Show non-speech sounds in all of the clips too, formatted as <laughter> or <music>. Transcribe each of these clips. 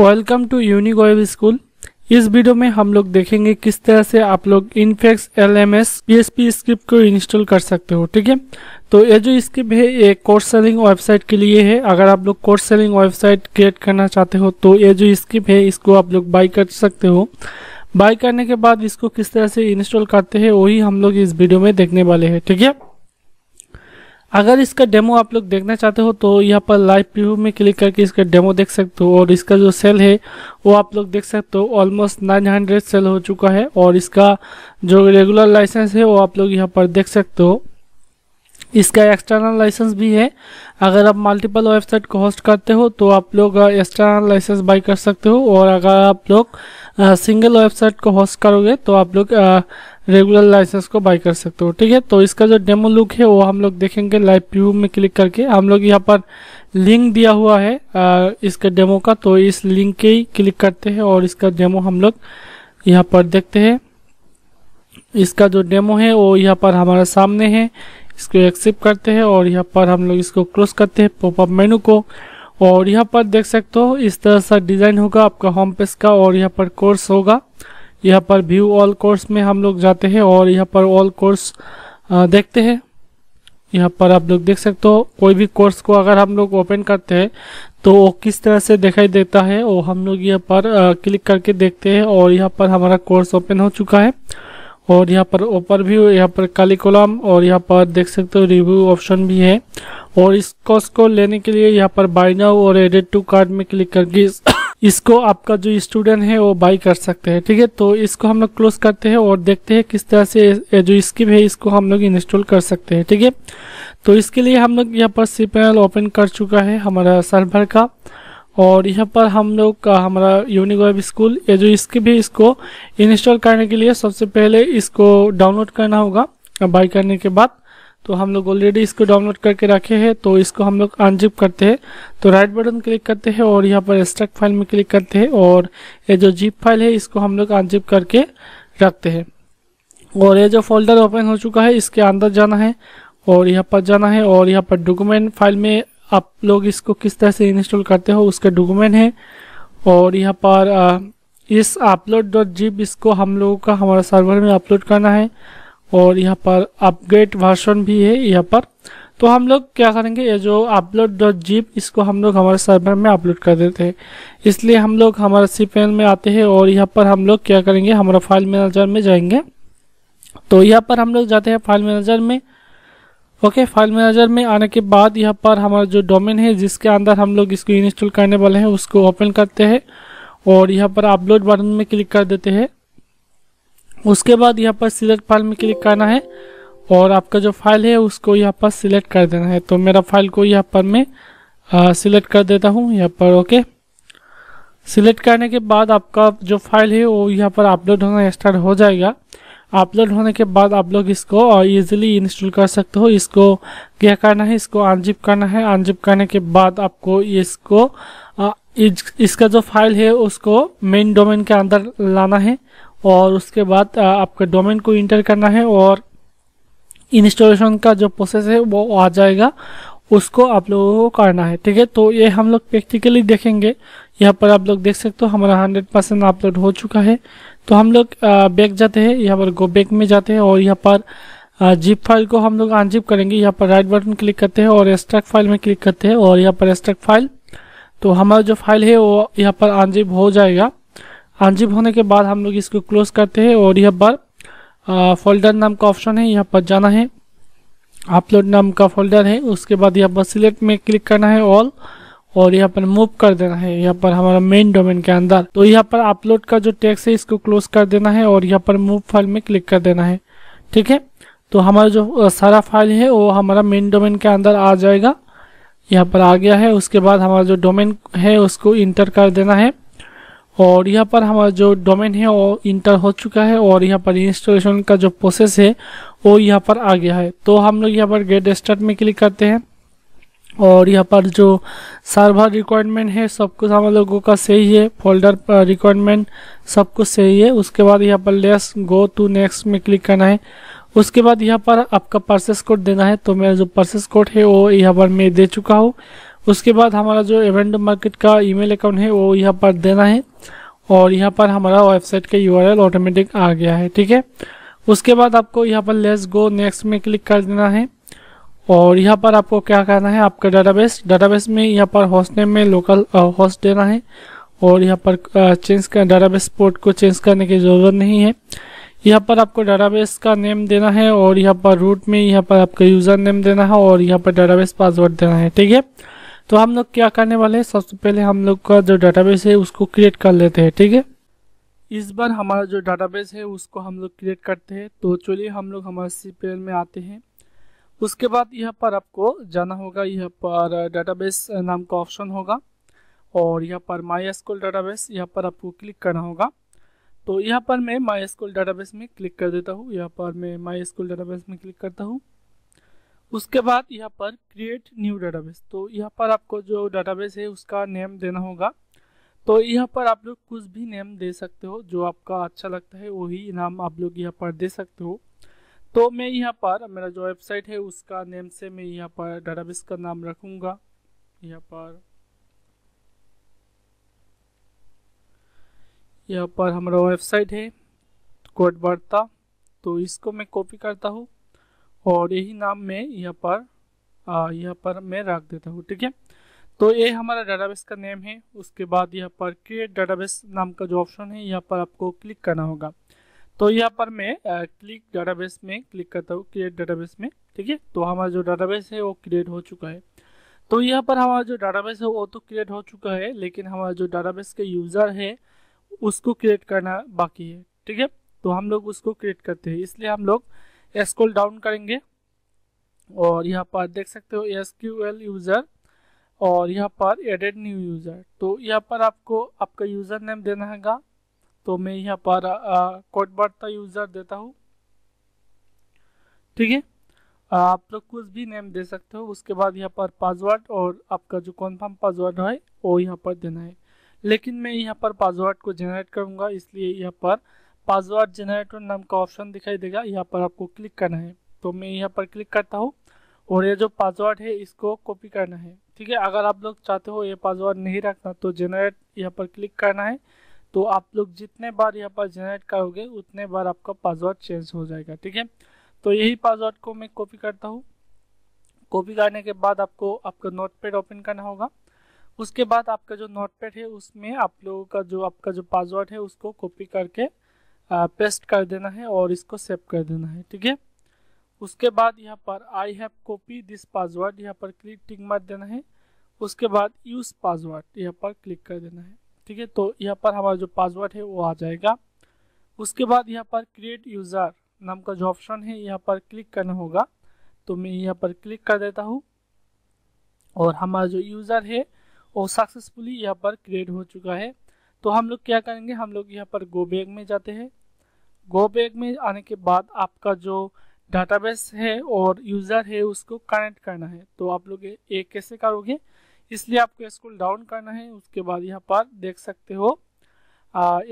welcome to unique web school इस video में हम लोग देखेंगे किस तरह से आप लोग Infix L M S P S P script को इंस्टॉल कर सकते हो ठीक है तो ये जो स्क्रिप्ट है ये कोर्स सेलिंग वेबसाइट के लिए है अगर आप लोग कोर्स सेलिंग वेबसाइट क्रिएट करना चाहते हो तो ये जो स्क्रिप्ट है इसको आप लोग बाई कर सकते हो बाई करने के बाद इसको किस तरह से इंस्टॉल करते हैं वही हम लोग इस वीडियो में देखने वाले हैं ठीक है अगर इसका डेमो आप लोग देखना चाहते हो तो यहाँ पर लाइव प्रीव्यू में क्लिक करके इसका डेमो देख सकते हो और इसका जो सेल है वो आप लोग देख सकते हो ऑलमोस्ट 900 सेल हो चुका है और इसका जो रेगुलर लाइसेंस है वो आप लोग यहाँ पर देख सकते हो इसका एक्सटर्नल लाइसेंस भी है अगर आप मल्टीपल वेबसाइट को होस्ट करते हो तो आप लोग एक्सटर्नल लाइसेंस बाई कर सकते हो और अगर आप लोग सिंगल वेबसाइट को होस्ट करोगे तो आप लोग रेगुलर लाइसेंस को बाई कर सकते हो ठीक है तो इसका जो डेमो लुक है वो हम लोग देखेंगे लाइव प्यू में क्लिक करके हम लोग यहाँ पर लिंक दिया हुआ है इसके इसका डेमो का तो इस लिंक के ही क्लिक करते हैं और इसका डेमो हम लोग यहाँ पर देखते हैं इसका जो डेमो है वो यहाँ पर हमारे सामने है इसको एक्सेप्ट करते हैं और यहाँ पर हम लोग इसको क्लोज करते हैं पॉपअप मेनू को और यहाँ पर देख सकते हो इस तरह सा डिज़ाइन होगा आपका होम पेज का और यहाँ पर कोर्स होगा यहाँ पर व्यू ऑल कोर्स में हम लोग जाते हैं और यहाँ पर ऑल कोर्स देखते हैं यहाँ पर आप लोग देख सकते हो कोई भी कोर्स को अगर हम लोग ओपन करते हैं तो वो किस तरह से दिखाई देता है वो हम लोग यहाँ पर क्लिक करके देखते हैं और यहाँ पर हमारा कोर्स ओपन हो चुका है और यहाँ पर ओपर व्यू यहाँ पर काली कोलम और यहाँ पर देख सकते हो रिव्यू ऑप्शन भी है और इस कोर्स को लेने के लिए यहाँ पर बाय नाउ और एडेड टू कार्ड में क्लिक करके <coughs> इसको आपका जो स्टूडेंट है वो बाई कर सकते हैं ठीक है तो इसको हम लोग क्लोज करते हैं और देखते हैं किस तरह से जो स्कीम है इसको हम लोग इंस्टॉल कर सकते हैं ठीक है तो इसके लिए हम लोग यहाँ पर सी पैनल ओपन कर चुका है हमारा सर्वर का और यहाँ पर हम लोग का हमारा यूनिक वेब स्कूल ये जो इसके भी इसको इंस्टॉल करने के लिए सबसे पहले इसको डाउनलोड करना होगा बाई करने के बाद तो हम लोग ऑलरेडी इसको डाउनलोड करके रखे हैं तो इसको हम लोग अनजिप करते हैं तो राइट बटन क्लिक करते हैं और यहाँ पर एक्सट्रैक्ट फाइल में क्लिक करते हैं और ये जो जीप फाइल है इसको हम लोग अनजिप करके रखते हैं और ये जो फोल्डर ओपन हो चुका है इसके अंदर जाना है और यहाँ पर जाना है और यहाँ पर डॉक्यूमेंट फाइल में आप लोग इसको किस तरह से इंस्टॉल करते हो उसका डॉक्यूमेंट है और यहाँ पर इस अपलोड डॉट जीप इसको हम लोगों का हमारा सर्वर में अपलोड करना है और यहाँ पर अपग्रेड वर्सन भी है यहाँ पर तो हम लोग क्या करेंगे ये जो अपलोड डॉट जीप इसको हम लोग हमारे सर्वर में अपलोड कर देते हैं इसलिए हम लोग हमारे सी में आते हैं और यहाँ पर हम लोग क्या करेंगे हमारा फाइल मैनेजर में जाएंगे तो यहाँ पर हम लोग जाते हैं फाइल मैनेजर में ओके फाइल मैनेजर में आने के बाद यहाँ पर हमारा जो डोमेन है जिसके अंदर हम लोग इसको इंस्टॉल करने वाले हैं उसको ओपन करते हैं और यहाँ पर अपलोड बटन में क्लिक कर देते हैं उसके बाद यहाँ पर सिलेक्ट फाइल में क्लिक करना है और आपका जो फाइल है उसको यहाँ पर सिलेक्ट कर देना है तो मेरा फाइल को यहाँ पर मैं सिलेक्ट कर देता हूँ यहाँ पर ओके सिलेक्ट करने के बाद आपका जो फाइल है वो यहाँ पर अपलोड होना स्टार्ट हो जाएगा अपलोड होने के बाद आप लोग इसको ईजिली इंस्टॉल कर सकते हो इसको क्या करना है इसको अनजिप करना है अनजिप करने के बाद आपको इसको इस, इसका जो फाइल है उसको मेन डोमेन के अंदर लाना है और उसके बाद आपके डोमेन को इंटर करना है और इंस्टॉलेशन का जो प्रोसेस है वो आ जाएगा उसको आप लोगों को करना है ठीक है तो ये हम लोग प्रैक्टिकली देखेंगे यहाँ पर आप लोग देख सकते हो हमारा हंड्रेड परसेंट अपलोड हो चुका है तो हम लोग बैक जाते हैं यहाँ पर गो बैक में जाते हैं और यहाँ पर जिप फाइल को हम लोग अनजिप करेंगे यहाँ पर राइट बटन क्लिक करते हैं और एक्स्ट्रैक्ट फाइल में क्लिक करते हैं और यहाँ पर एस्ट्रक फाइल तो हमारा जो फाइल है वो यहाँ पर अनजिप हो जाएगा अनजिप होने के बाद हम लोग इसको क्लोज करते हैं और यहाँ पर फोल्डर नाम का ऑप्शन है यहाँ पर जाना है अपलोड नाम का फोल्डर है उसके बाद यहाँ पर सिलेक्ट में क्लिक करना है ऑल और यहाँ पर मूव कर देना है यहाँ पर हमारा मेन डोमेन के अंदर तो यहाँ पर अपलोड का जो टेक्स है इसको क्लोज कर देना है और यहाँ पर मूव फाइल में क्लिक कर देना है ठीक है तो हमारा जो सारा फाइल है वो हमारा मेन डोमेन के अंदर आ जाएगा यहाँ पर आ गया है उसके बाद हमारा जो डोमेन है उसको इंटर कर देना है और यहाँ पर हमारा जो डोमेन है वो इंटर हो चुका है और यहाँ पर इंस्टॉलेशन का जो प्रोसेस है वो यहाँ पर आ गया है तो हम लोग यहाँ पर गेट स्टार्ट में क्लिक करते हैं और यहाँ पर जो सर्वर रिक्वायरमेंट है सब कुछ हम लोगों का सही है फोल्डर रिक्वायरमेंट सब कुछ सही है उसके बाद यहाँ पर लेस गो टू नेक्स्ट में क्लिक करना है उसके बाद यहाँ पर आपका परसेस कोड देना है तो मेरा जो परसेस कोड है वो यहाँ पर मैं दे चुका हूँ उसके बाद हमारा जो इवेंट मार्केट का ईमेल अकाउंट है वो यहाँ पर देना है और यहाँ पर हमारा वेबसाइट का यू ऑटोमेटिक आ गया है ठीक है उसके बाद आपको यहाँ पर लेस गो नेक्स्ट में क्लिक कर देना है और यहाँ पर आपको क्या करना है आपका डाटाबेस डाटाबेस में यहाँ पर हॉस्ट नेम में लोकल हॉस्ट देना है और यहाँ पर चेंज कर डाटाबेस पोर्ट को चेंज करने की ज़रूरत नहीं है यहाँ पर आपको डाटाबेस का नेम देना है और यहाँ पर रूट में यहाँ पर आपका यूज़र नेम देना है और यहाँ पर डाटाबेस पासवर्ड देना है ठीक है तो हम लोग क्या करने वाले हैं सबसे पहले हम लोग का जो डाटाबेस है उसको क्रिएट कर लेते हैं ठीक है इस बार हमारा जो डाटाबेस है उसको हम लोग क्रिएट करते हैं तो चलिए हम लोग हमारे सी में आते हैं उसके बाद यहाँ पर आपको जाना होगा यहाँ पर डाटाबेस नाम का ऑप्शन होगा और यहाँ पर माई स्कूल डाटाबेस यहाँ पर आपको क्लिक करना होगा तो यहाँ पर मैं माई स्कूल डाटाबेस में क्लिक कर देता हूँ यहाँ पर मैं माई स्कूल डाटाबेस में क्लिक करता हूँ उसके बाद यहाँ पर क्रिएट न्यू डाटाबेस तो यहाँ पर आपको जो डाटाबेस है उसका नेम देना होगा तो यहाँ पर आप लोग कुछ भी नेम दे सकते हो जो आपका अच्छा लगता है वही नाम आप लोग यहाँ पर दे सकते हो तो मैं यहाँ पर मेरा जो वेबसाइट है उसका नेम से मैं यहाँ पर डाटाबेस का नाम रखूँगा यहाँ पर यहाँ पर हमारा वेबसाइट है कोड तो इसको मैं कॉपी करता हूँ और यही नाम मैं यहाँ पर यहाँ पर मैं रख देता हूँ ठीक है तो ये हमारा डाटाबेस का नेम है उसके बाद यहाँ पर क्रिएट डाटाबेस नाम का जो ऑप्शन है यहाँ पर आपको क्लिक करना होगा तो यहाँ पर मैं क्लिक डाटाबेस में क्लिक करता हूँ क्रिएट डाटाबेस में ठीक है तो हमारा जो डाटाबेस है वो क्रिएट हो चुका है तो यहाँ पर हमारा जो डाटाबेस है वो तो क्रिएट हो चुका है लेकिन हमारा जो डाटाबेस का यूज़र है उसको क्रिएट करना बाकी है ठीक है तो हम लोग उसको क्रिएट करते हैं इसलिए हम लोग एस डाउन करेंगे और यहाँ पर देख सकते हो एस क्यू एल यूज़र और यहाँ पर एडेड न्यू यूज़र तो यहाँ पर आपको आपका यूज़र नेम देना हैगा तो मैं यहाँ पर कोट कोटबर्ता यूज़र देता हूँ ठीक है आप लोग कुछ भी नेम दे सकते हो उसके बाद यहाँ पर पासवर्ड और आपका जो कॉन्फर्म पासवर्ड है वो यहाँ पर देना है लेकिन मैं यहाँ पर पासवर्ड को जनरेट करूँगा इसलिए यहाँ पर पासवर्ड जनरेटर नाम का ऑप्शन दिखाई देगा यहाँ पर आपको क्लिक करना है तो मैं यहाँ पर क्लिक करता हूँ और ये जो पासवर्ड है इसको कॉपी करना है ठीक है अगर आप लोग चाहते हो ये पासवर्ड नहीं रखना तो जनरेट यहाँ पर क्लिक करना है तो आप लोग जितने बार यहाँ पर जनरेट करोगे उतने बार आपका पासवर्ड चेंज हो जाएगा ठीक है तो यही पासवर्ड को मैं कॉपी करता हूँ कॉपी करने के बाद आपको आपका नोटपैड ओपन करना होगा उसके बाद आपका जो नोटपैड है उसमें आप लोगों का जो आपका जो पासवर्ड है उसको कॉपी करके पेस्ट कर देना है और इसको सेव कर देना है ठीक है उसके बाद यहाँ पर I have copy this password यहाँ पर क्लिक टिक मार देना है उसके बाद यूज पासवर्ड यहाँ पर क्लिक कर देना है ठीक है तो यहाँ पर हमारा जो पासवर्ड है वो आ जाएगा उसके बाद यहाँ पर क्रिएट यूज़र नाम का जो ऑप्शन है यहाँ पर क्लिक करना होगा तो मैं यहाँ पर क्लिक कर देता हूँ और हमारा जो यूज़र है वो सक्सेसफुली यहाँ पर क्रिएट हो चुका है तो हम लोग क्या करेंगे हम लोग यहाँ पर गो बैग में जाते हैं गो बैग में आने के बाद आपका जो डाटाबेस है और यूज़र है उसको कनेक्ट करना है तो आप लोग ये कैसे करोगे इसलिए आपको इसको डाउन करना है उसके बाद यहाँ पर देख सकते हो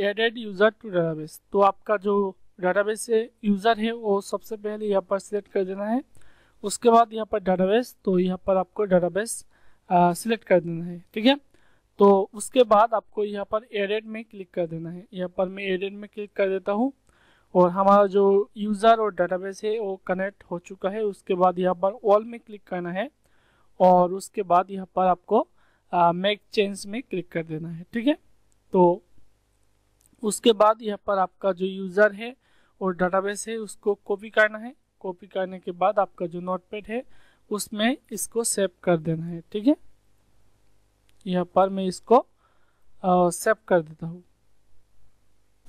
एडेड यूज़र टू डाटाबेस तो आपका जो डाटाबेस है यूज़र है वो सबसे पहले यहाँ पर सिलेक्ट कर देना है उसके बाद यहाँ पर डाटाबेस तो यहाँ पर आपको डाटाबेस सिलेक्ट कर देना है ठीक है तो उसके बाद आपको यहाँ पर एडेड में क्लिक कर देना है यहाँ पर मैं एडेड में क्लिक कर देता हूँ और हमारा जो यूज़र और डाटाबेस है वो कनेक्ट हो चुका है उसके बाद यहाँ पर ऑल में क्लिक करना है और उसके बाद यहाँ पर आपको मेक चेंज में क्लिक कर देना है ठीक है तो उसके बाद यहाँ पर आपका जो यूज़र है और डाटाबेस है उसको कॉपी करना है कॉपी करने के बाद आपका जो नोटपैड है उसमें इसको सेव कर देना है ठीक है यहाँ पर मैं इसको सेव कर देता हूँ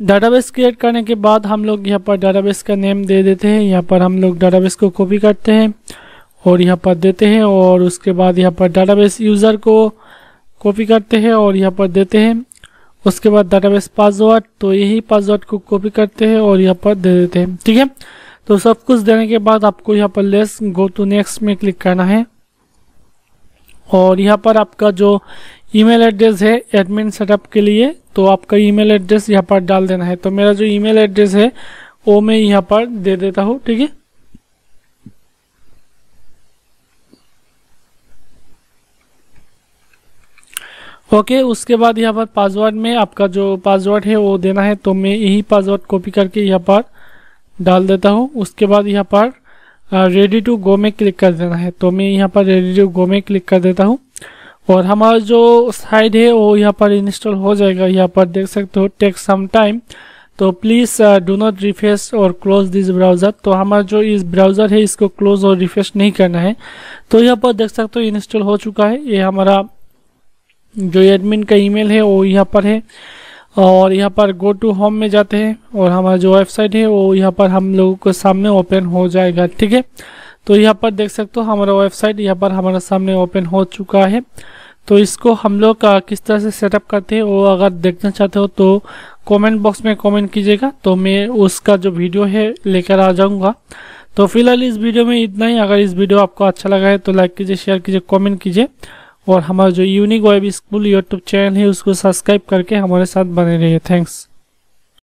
डाटाबेस क्रिएट करने के बाद हम लोग यहाँ पर डाटाबेस का नेम दे देते हैं यहाँ पर हम लोग डाटाबेस को कॉपी करते हैं और यहाँ पर देते हैं और उसके बाद यहाँ पर डाटाबेस यूज़र को कॉपी करते हैं और यहाँ पर देते हैं उसके बाद डाटाबेस पासवर्ड तो यही पासवर्ड को कॉपी करते हैं और यहाँ पर दे देते हैं ठीक है तो सब कुछ देने के बाद आपको यहाँ पर लेस गो टू नेक्स्ट में क्लिक करना है और यहाँ पर आपका जो ईमेल एड्रेस है एडमिन सेटअप के लिए तो आपका ईमेल एड्रेस यहाँ पर डाल देना है तो मेरा जो ईमेल एड्रेस है वो मैं यहाँ पर दे देता हूँ ठीक है ओके okay, उसके बाद यहाँ पर पासवर्ड में आपका जो पासवर्ड है वो देना है तो मैं यही पासवर्ड कॉपी करके यहाँ पर डाल देता हूँ उसके बाद यहाँ पर रेडी टू गो में क्लिक कर देना है तो मैं यहाँ पर रेडी टू गो में क्लिक कर देता हूँ और हमारा जो साइड है वो यहाँ पर इंस्टॉल हो जाएगा यहाँ पर देख सकते हो टेक सम टाइम तो प्लीज़ डू नॉट रिफ्रेश और क्लोज दिस ब्राउज़र तो हमारा जो इस ब्राउज़र है इसको क्लोज और रिफ्रेश नहीं करना है तो यहाँ पर देख सकते हो इंस्टॉल हो चुका है ये हमारा जो एडमिन का ईमेल है वो यहाँ पर है और यहाँ पर गो टू होम में जाते हैं और हमारा जो वेबसाइट है वो यहाँ पर हम लोगों के सामने ओपन हो जाएगा ठीक है तो यहाँ पर देख सकते हो हमारा वेबसाइट यहाँ पर हमारे सामने ओपन हो चुका है तो इसको हम लोग किस तरह से सेटअप करते हैं वो अगर देखना चाहते हो तो कमेंट बॉक्स में कमेंट कीजिएगा तो मैं उसका जो वीडियो है लेकर आ जाऊंगा तो फिलहाल इस वीडियो में इतना ही अगर इस वीडियो आपको अच्छा लगा है तो लाइक कीजिए शेयर कीजिए कमेंट कीजिए और हमारा जो unique web school YouTube channel है उसको सब्सक्राइब करके हमारे साथ बने रहिए थैंक्स